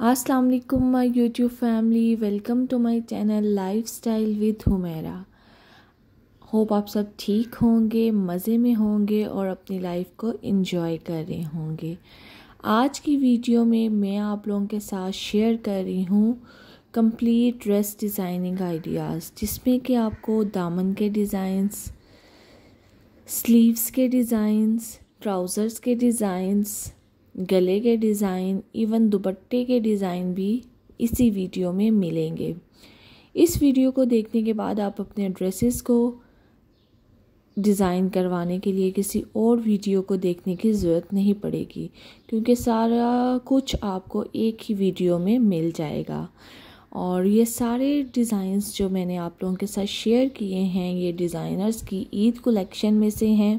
अस्सलाम वालेकुम my YouTube family welcome to my channel lifestyle with Humera hope आप सब ठीक होंगे मज़े में होंगे और अपनी लाइफ को इन्जॉय कर रहे होंगे आज की वीडियो में मैं आप लोगों के साथ शेयर कर रही हूँ कंप्लीट ड्रेस डिज़ाइनिंग आइडियाज़ जिसमें कि आपको दामन के डिज़ाइंस स्लीव्स के डिज़ाइंस ट्राउज़र्स के डिज़ाइंस गले के डिज़ाइन इवन दुपट्टे के डिज़ाइन भी इसी वीडियो में मिलेंगे इस वीडियो को देखने के बाद आप अपने ड्रेसेस को डिज़ाइन करवाने के लिए किसी और वीडियो को देखने की ज़रूरत नहीं पड़ेगी क्योंकि सारा कुछ आपको एक ही वीडियो में मिल जाएगा और ये सारे डिज़ाइंस जो मैंने आप लोगों के साथ शेयर किए हैं ये डिज़ाइनर्स की ईद कलेक्शन में से हैं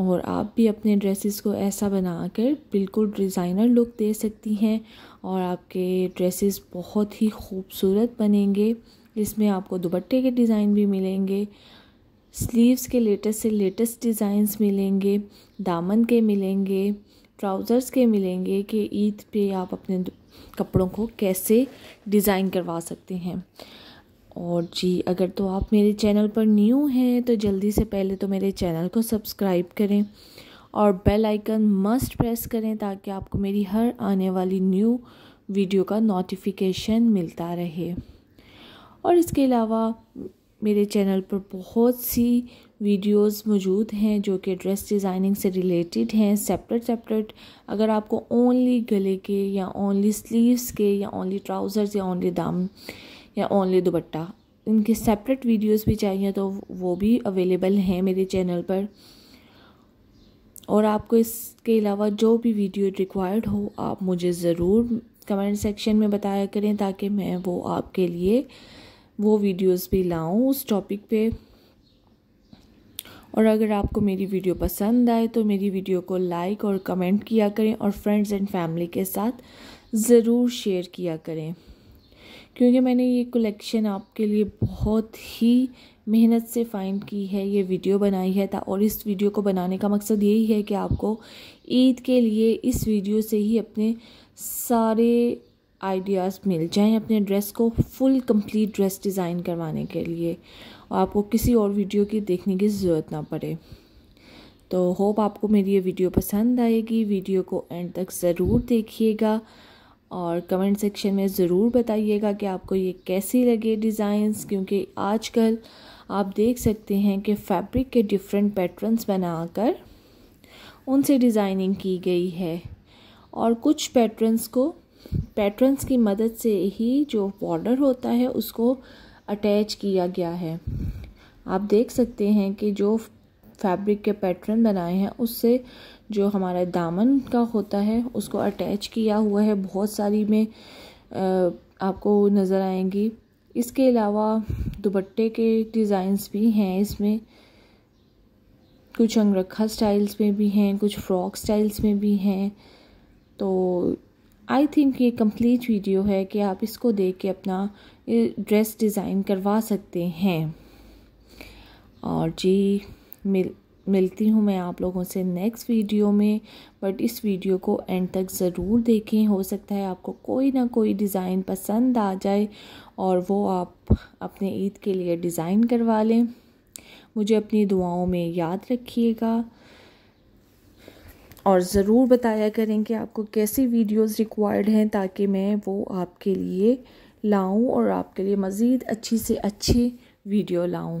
और आप भी अपने ड्रेसेस को ऐसा बनाकर बिल्कुल डिज़ाइनर लुक दे सकती हैं और आपके ड्रेसेस बहुत ही खूबसूरत बनेंगे इसमें आपको दुपट्टे के डिज़ाइन भी मिलेंगे स्लीव्स के लेटेस्ट से लेटेस्ट डिज़ाइंस मिलेंगे दामन के मिलेंगे ट्राउज़र्स के मिलेंगे कि ईद पे आप अपने कपड़ों को कैसे डिज़ाइन करवा सकते हैं और जी अगर तो आप मेरे चैनल पर न्यू हैं तो जल्दी से पहले तो मेरे चैनल को सब्सक्राइब करें और बेल आइकन मस्ट प्रेस करें ताकि आपको मेरी हर आने वाली न्यू वीडियो का नोटिफिकेशन मिलता रहे और इसके अलावा मेरे चैनल पर बहुत सी वीडियोस मौजूद हैं जो कि ड्रेस डिज़ाइनिंग से रिलेटेड हैं सेपरेट सेपरेट अगर आपको ओनली गले के या ओनली स्लीव्स के या ओनली ट्राउज़र्स या ओनली दाम या ओनली दुपट्टा इनके सेपरेट वीडियोस भी चाहिए तो वो भी अवेलेबल हैं मेरे चैनल पर और आपको इसके अलावा जो भी वीडियो रिक्वायर्ड हो आप मुझे ज़रूर कमेंट सेक्शन में बताया करें ताकि मैं वो आपके लिए वो वीडियोस भी लाऊं उस टॉपिक पे और अगर आपको मेरी वीडियो पसंद आए तो मेरी वीडियो को लाइक और कमेंट किया करें और फ्रेंड्स एंड फैमिली के साथ ज़रूर शेयर किया करें क्योंकि मैंने ये कलेक्शन आपके लिए बहुत ही मेहनत से फाइंड की है ये वीडियो बनाई है और इस वीडियो को बनाने का मकसद यही है कि आपको ईद के लिए इस वीडियो से ही अपने सारे आइडियाज़ मिल जाएं अपने ड्रेस को फुल कंप्लीट ड्रेस डिज़ाइन करवाने के लिए और आपको किसी और वीडियो की देखने की ज़रूरत ना पड़े तो होप आपको मेरी ये वीडियो पसंद आएगी वीडियो को एंड तक ज़रूर देखिएगा और कमेंट सेक्शन में ज़रूर बताइएगा कि आपको ये कैसी लगे डिज़ाइंस क्योंकि आजकल आप देख सकते हैं कि फैब्रिक के डिफरेंट पैटर्न्स बनाकर उनसे डिज़ाइनिंग की गई है और कुछ पैटर्न्स को पैटर्न्स की मदद से ही जो बॉर्डर होता है उसको अटैच किया गया है आप देख सकते हैं कि जो फैब्रिक के पैटर्न बनाए हैं उससे जो हमारा दामन का होता है उसको अटैच किया हुआ है बहुत सारी में आपको नज़र आएंगी इसके अलावा दुपट्टे के डिज़ाइंस भी हैं इसमें कुछ अंगरखा स्टाइल्स में भी हैं कुछ फ्रॉक स्टाइल्स में भी हैं तो आई थिंक ये कंप्लीट वीडियो है कि आप इसको देख के अपना ड्रेस डिज़ाइन करवा सकते हैं और जी मिल मिलती हूँ मैं आप लोगों से नेक्स्ट वीडियो में बट इस वीडियो को एंड तक ज़रूर देखें हो सकता है आपको कोई ना कोई डिज़ाइन पसंद आ जाए और वो आप अपने ईद के लिए डिज़ाइन करवा लें मुझे अपनी दुआओं में याद रखिएगा और ज़रूर बताया करें कि आपको कैसी वीडियोस रिक्वायर्ड हैं ताकि मैं वो आपके लिए लाऊं और आपके लिए मज़ीद अच्छी से अच्छी वीडियो लाऊं